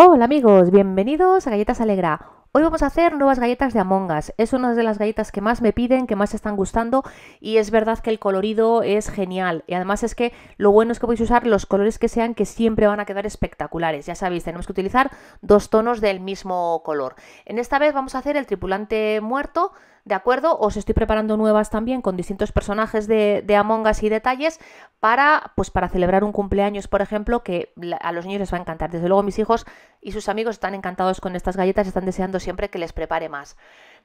Hola amigos, bienvenidos a Galletas Alegra. Hoy vamos a hacer nuevas galletas de Among Us. Es una de las galletas que más me piden, que más están gustando y es verdad que el colorido es genial. Y además es que lo bueno es que podéis usar los colores que sean que siempre van a quedar espectaculares. Ya sabéis, tenemos que utilizar dos tonos del mismo color. En esta vez vamos a hacer el tripulante muerto ¿de acuerdo? Os estoy preparando nuevas también con distintos personajes de, Among Us y detalles para, pues, para celebrar un cumpleaños, por ejemplo, que a los niños les va a encantar. Desde luego mis hijos y sus amigos están encantados con estas galletas y están deseando siempre que les prepare más.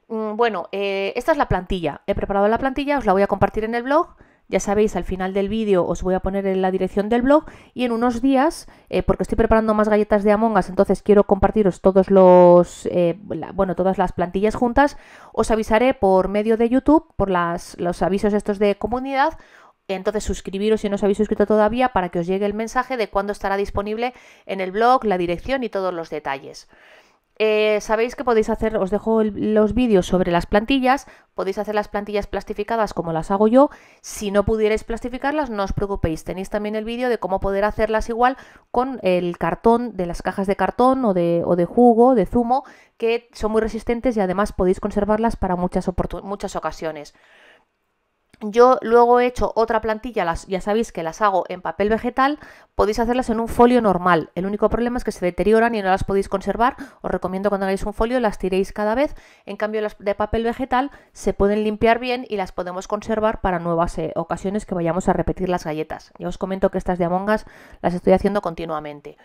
Mm, bueno, eh, esta es la plantilla. He preparado la plantilla, os la voy a compartir en el blog ya sabéis, al final del vídeo os voy a poner en la dirección del blog y en unos días, eh, porque estoy preparando más galletas de Among entonces quiero compartiros todos los, eh, bueno, todas las plantillas juntas, os avisaré por medio de YouTube, por las, los avisos estos de comunidad, entonces suscribiros si no os habéis suscrito todavía para que os llegue el mensaje de cuándo estará disponible en el blog, la dirección y todos los detalles. Eh, sabéis que podéis hacer, os dejo los vídeos sobre las plantillas, podéis hacer las plantillas plastificadas como las hago yo. Si no pudierais plastificarlas, no os preocupéis, tenéis también el vídeo de cómo poder hacerlas igual con el cartón de las cajas de cartón o de, o de jugo, de zumo, que son muy resistentes y además podéis conservarlas para muchas, muchas ocasiones. Yo luego he hecho otra plantilla, las, ya sabéis que las hago en papel vegetal, podéis hacerlas en un folio normal. El único problema es que se deterioran y no las podéis conservar. Os recomiendo cuando hagáis un folio las tiréis cada vez. En cambio las de papel vegetal se pueden limpiar bien y las podemos conservar para nuevas eh, ocasiones que vayamos a repetir las galletas. Ya os comento que estas de amongas las estoy haciendo continuamente.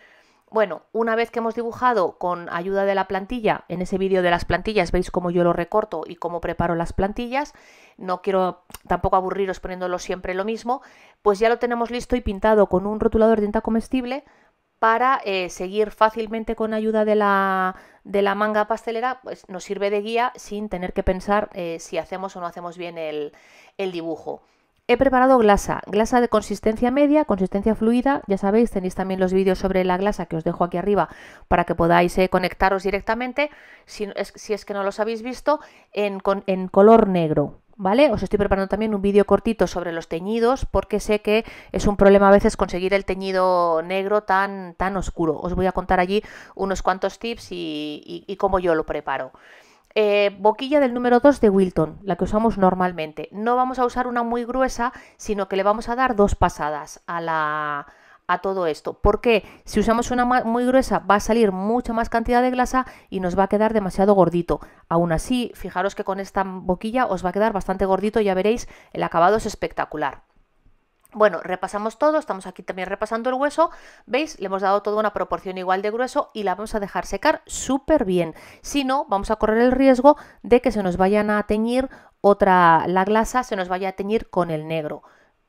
Bueno, una vez que hemos dibujado con ayuda de la plantilla, en ese vídeo de las plantillas veis cómo yo lo recorto y cómo preparo las plantillas, no quiero tampoco aburriros poniéndolo siempre lo mismo, pues ya lo tenemos listo y pintado con un rotulador de tinta comestible para eh, seguir fácilmente con ayuda de la, de la, manga pastelera, pues nos sirve de guía sin tener que pensar eh, si hacemos o no hacemos bien el, el dibujo. He preparado glasa, glasa de consistencia media, consistencia fluida, ya sabéis, tenéis también los vídeos sobre la glasa que os dejo aquí arriba para que podáis eh, conectaros directamente, si es, que no los habéis visto, en, color negro, ¿vale? Os estoy preparando también un vídeo cortito sobre los teñidos porque sé que es un problema a veces conseguir el teñido negro tan, tan oscuro. Os voy a contar allí unos cuantos tips y cómo yo lo preparo. Eh, boquilla del número 2 de Wilton, la que usamos normalmente. No vamos a usar una muy gruesa, sino que le vamos a dar dos pasadas a, la, a todo esto. Porque si usamos una muy gruesa va a salir mucha más cantidad de glasa y nos va a quedar demasiado gordito. Aún así, fijaros que con esta boquilla os va a quedar bastante gordito, ya veréis, el acabado es espectacular. Bueno, repasamos todo, estamos aquí también repasando el hueso, veis, le hemos dado toda una proporción igual de grueso y la vamos a dejar secar súper bien, si no vamos a correr el riesgo de que se nos vayan a teñir otra, la glasa se nos vaya a teñir con el negro.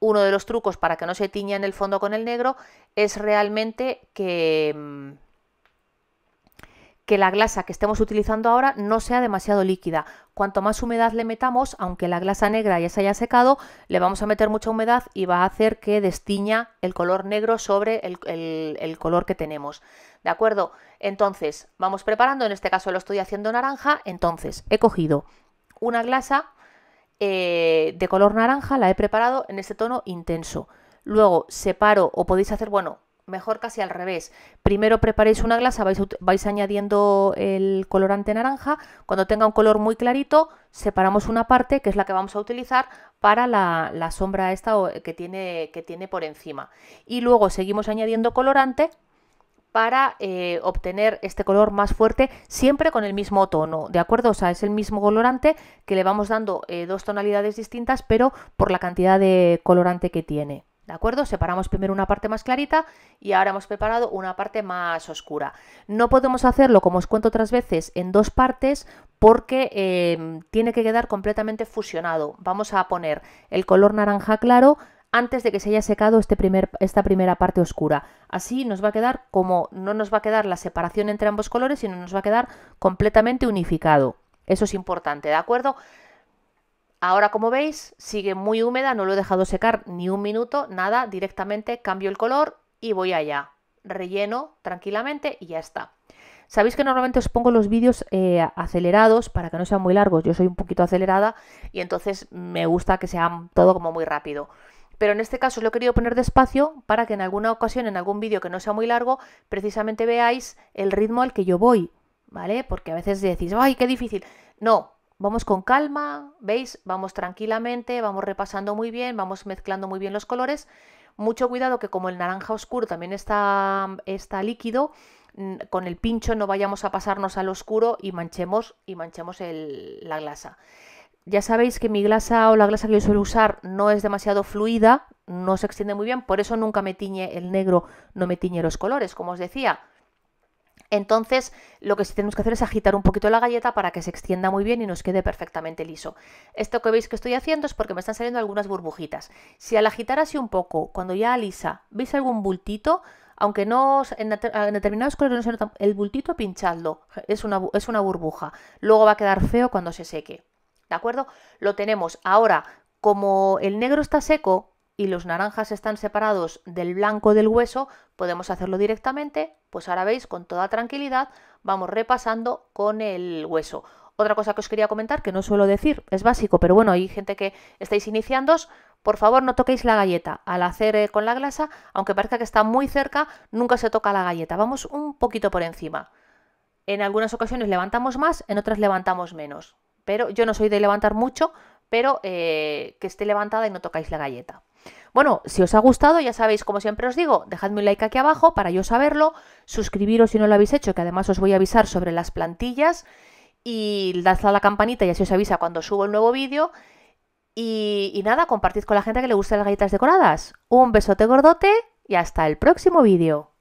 Uno de los trucos para que no se tiña en el fondo con el negro es realmente que mm, que la glasa que estemos utilizando ahora no sea demasiado líquida. Cuanto más humedad le metamos, aunque la glasa negra ya se haya secado, le vamos a meter mucha humedad y va a hacer que destiña el color negro sobre el, color que tenemos. ¿De acuerdo? Entonces, vamos preparando, en este caso lo estoy haciendo naranja, entonces he cogido una glasa eh, de color naranja, la he preparado en este tono intenso. Luego separo, o podéis hacer, bueno, mejor casi al revés. Primero preparéis una glasa, vais, añadiendo el colorante naranja. Cuando tenga un color muy clarito, separamos una parte, que es la que vamos a utilizar para la, sombra esta que tiene, que tiene por encima. Y luego seguimos añadiendo colorante para eh, obtener este color más fuerte siempre con el mismo tono, ¿de acuerdo? O sea, es el mismo colorante que le vamos dando eh, dos tonalidades distintas, pero por la cantidad de colorante que tiene. ¿De acuerdo? Separamos primero una parte más clarita y ahora hemos preparado una parte más oscura. No podemos hacerlo, como os cuento otras veces, en dos partes porque em, tiene que quedar completamente fusionado. Vamos a poner el color naranja claro antes de que se haya secado este primer, esta primera parte oscura. Así nos va a quedar como no nos va a quedar la separación entre ambos colores, sino nos va a quedar completamente unificado. Eso es importante, ¿de acuerdo? Ahora, como veis, sigue muy húmeda, no lo he dejado secar ni un minuto, nada, directamente cambio el color y voy allá. Relleno tranquilamente y ya está. Sabéis que normalmente os pongo los vídeos eh, acelerados para que no sean muy largos. Yo soy un poquito acelerada y entonces me gusta que sea todo como muy rápido. Pero en este caso lo he querido poner despacio para que en alguna ocasión, en algún vídeo que no sea muy largo, precisamente veáis el ritmo al que yo voy. ¿Vale? Porque a veces decís, ¡ay, qué difícil! No, Vamos con calma, ¿veis? Vamos tranquilamente, vamos repasando muy bien, vamos mezclando muy bien los colores. Mucho cuidado que como el naranja oscuro también está, está líquido, mm, con el pincho no vayamos a pasarnos al oscuro y manchemos, y manchemos la glasa. Ya sabéis que mi glasa o la glasa que yo suelo usar no es demasiado fluida, no se extiende muy bien, por eso nunca me tiñe el negro, no me tiñe los colores, como os decía. Entonces, lo que sí tenemos que hacer es agitar un poquito la galleta para que se extienda muy bien y nos quede perfectamente liso. Esto que veis que estoy haciendo es porque me están saliendo algunas burbujitas. Si al agitar así un poco, cuando ya alisa, veis algún bultito, aunque no ah, en, determinados colores no se nota, el bultito pinchadlo, es una burbuja. Luego va a quedar feo cuando se seque. ¿De acuerdo? Lo tenemos. Ahora, como el negro está seco, y los naranjas están separados del blanco del hueso, podemos hacerlo directamente pues ahora veis, con toda tranquilidad, vamos repasando con el hueso. Otra cosa que os quería comentar, que no suelo decir, es básico, pero bueno, hay gente que estáis iniciando, por favor no toquéis la galleta. Al hacer eh, con la glasa, aunque parezca que está muy cerca, nunca se toca la galleta. Vamos un poquito por encima. En algunas ocasiones levantamos más, en otras levantamos menos. Pero yo no soy de levantar mucho, pero eh, que esté levantada y no tocáis la galleta. Bueno, si os ha gustado, ya sabéis, como siempre os digo, dejadme un like aquí abajo para yo saberlo, suscribiros si no lo habéis hecho, que además os voy a avisar sobre las plantillas y dadle a la campanita y así os avisa cuando subo el nuevo vídeo. Y, nada, compartid con la gente que le gusten las galletas decoradas. Un besote gordote y hasta el próximo vídeo.